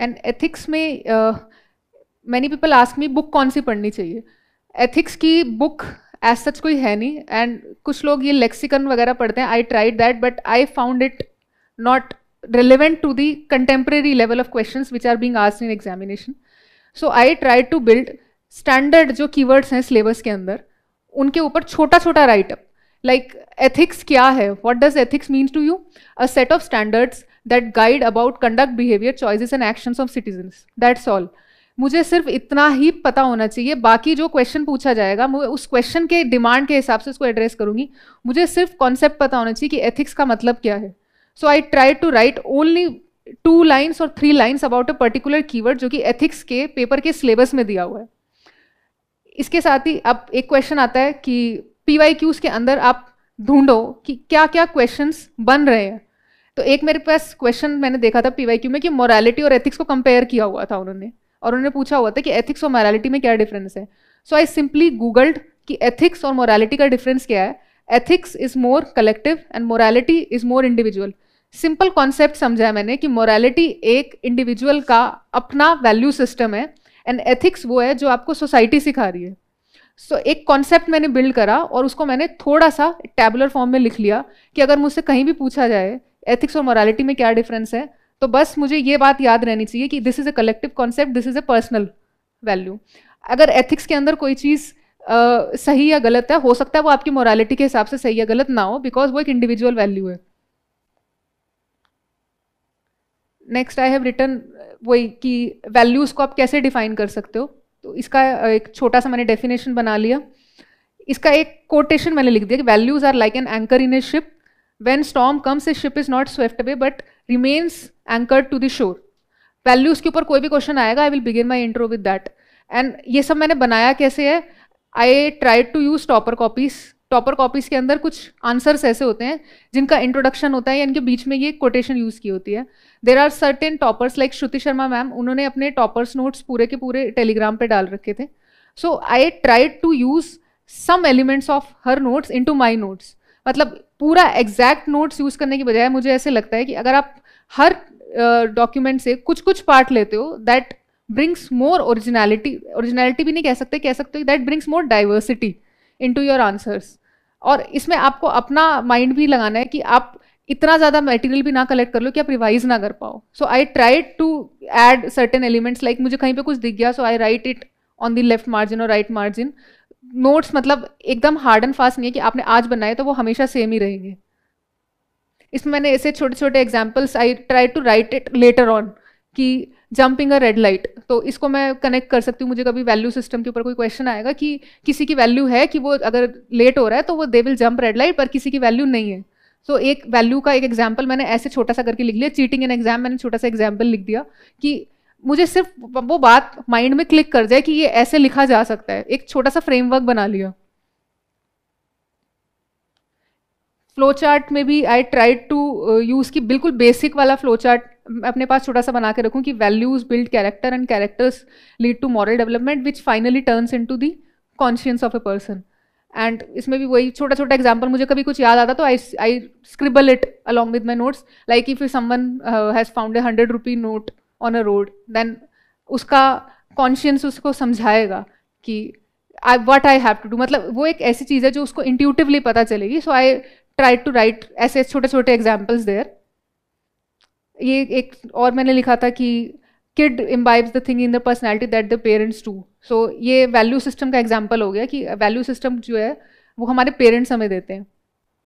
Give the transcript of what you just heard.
and ethics में many people ask me book कौन सी पढ़नी चाहिए एथिक्स की बुक एज सच कोई है नहीं एंड कुछ लोग ये लेक्सिकन वगैरह पढ़ते हैं I tried that but I found it not relevant to the contemporary level of question which are being asked in examination so I try to build standard जो की वर्ड्स हैं syllabus के अंदर उनके ऊपर छोटा छोटा राइटअप लाइक एथिक्स क्या है what does ethics means to you a set of standards that guide about conduct behaviour choices and actions of citizens that's all मुझे सिर्फ इतना ही पता होना चाहिए बाकी जो क्वेश्चन पूछा जाएगा मैं उस क्वेश्चन के डिमांड के हिसाब से उसको एड्रेस करूंगी मुझे सिर्फ कॉन्सेप्ट पता होना चाहिए कि एथिक्स का मतलब क्या है so I try to write only two lines और three lines about a particular keyword जो कि एथिक्स के पेपर के सिलेबस में दिया हुआ है इसके साथ ही अब एक क्वेश्चन आता है कि पी के अंदर आप ढूंढो कि क्या क्या क्वेश्चंस बन रहे हैं तो एक मेरे पास क्वेश्चन मैंने देखा था पी में कि मोरालिटी और एथिक्स को कंपेयर किया हुआ था उन्होंने और उन्होंने पूछा हुआ था कि एथिक्स और मोरालिटी में क्या डिफरेंस है सो आई सिंपली गूगल्ड कि एथिक्स और मोरालिटी का डिफरेंस क्या है ethics is more collective and morality is more individual simple concept समझा मैंने कि मोरालिटी एक इंडिविजुअल का अपना वैल्यू सिस्टम है एंड एथिक्स वो है जो आपको सोसाइटी सिखा रही है सो so, एक कॉन्सेप्ट मैंने बिल्ड करा और उसको मैंने थोड़ा सा टेबुलर फॉर्म में लिख लिया कि अगर मुझसे कहीं भी पूछा जाए एथिक्स और मोरालिटी में क्या डिफरेंस है तो बस मुझे ये बात याद रहनी चाहिए कि this is a collective concept this is a personal value अगर एथिक्स के अंदर कोई चीज़ Uh, सही या गलत है हो सकता है वो आपकी मोरालिटी के हिसाब से सही या गलत ना हो बिकॉज वो एक इंडिविजुअल वैल्यू है नेक्स्ट आई हैव रिटर्न वही कि वैल्यूज़ को आप कैसे डिफाइन कर सकते हो तो इसका एक छोटा सा मैंने डेफिनेशन बना लिया इसका एक कोटेशन मैंने लिख दिया कि values are like an anchor in a ship when storm comes a ship is not swept away but remains anchored to the shore value उसके ऊपर कोई भी क्वेश्चन आएगा I will begin my intro with that and ये सब मैंने बनाया कैसे है I try to use topper copies topper copies के अंदर कुछ आंसर्स ऐसे होते हैं जिनका इंट्रोडक्शन होता है या इनके बीच में ये कोटेशन यूज की होती है there are certain toppers like Shruti Sharma ma'am उन्होंने अपने टॉपर्स नोट्स पूरे के पूरे टेलीग्राम पे डाल रखे थे so I try to use some elements of her notes into my notes मतलब पूरा एग्जैक्ट नोट्स यूज़ करने की बजाय मुझे ऐसे लगता है कि अगर आप हर डॉक्यूमेंट uh, से कुछ कुछ पार्ट लेते हो that brings more originality originality भी नहीं कह सकते कह सकते that brings more diversity into your answers और इसमें आपको अपना माइंड भी लगाना है कि आप इतना ज़्यादा मटेरियल भी ना कलेक्ट कर लो कि आप रिवाइज ना कर पाओ so I try to add certain elements like मुझे कहीं पे कुछ दिख गया so I write it on the left margin और राइट मार्जिन नोट्स मतलब एकदम हार्ड एंड फास्ट नहीं है कि आपने आज बनाए तो वो हमेशा सेम ही रहेंगे इसमें मैंने ऐसे छोटे छोटे examples I try to write it later on कि जंपिंग अ रेड लाइट तो इसको मैं कनेक्ट कर सकती हूँ मुझे कभी वैल्यू सिस्टम के ऊपर कोई क्वेश्चन आएगा कि किसी की वैल्यू है कि वो अगर लेट हो रहा है तो वो they will jump red light पर किसी की वैल्यू नहीं है सो so, एक वैल्यू का एक एग्जाम्पल मैंने ऐसे छोटा सा करके लिख लिया चीटिंग एन एग्जाम मैंने छोटा सा एग्जाम्पल लिख दिया कि मुझे सिर्फ वो बात माइंड में क्लिक कर जाए कि ये ऐसे लिखा जा सकता है एक छोटा सा फ्रेमवर्क बना लिया फ्लो चार्ट में भी आई ट्राई टू यूज़ की बिल्कुल बेसिक वाला फ्लो चार्ट अपने पास छोटा सा बना के रखूँ कि values build character and characters lead to moral development which finally turns into the conscious of a person and इसमें भी वही छोटा छोटा एग्जाम्पल मुझे कभी कुछ याद आता तो I I scribble it along with my notes like if someone has found a hundred rupee note on a road then उसका कॉन्शियंस उसको समझाएगा कि I what I have to do मतलब वो एक ऐसी चीज़ है जो उसको इंट्यूटिवली पता चलेगी so I try to write ऐसे छोटे छोटे एग्जाम्पल्स देयर ये एक और मैंने लिखा था कि kid imbibe the thing in the personality that the parents to so ये वैल्यू सिस्टम का एग्जाम्पल हो गया कि वैल्यू सिस्टम जो है वो हमारे पेरेंट्स हमें देते हैं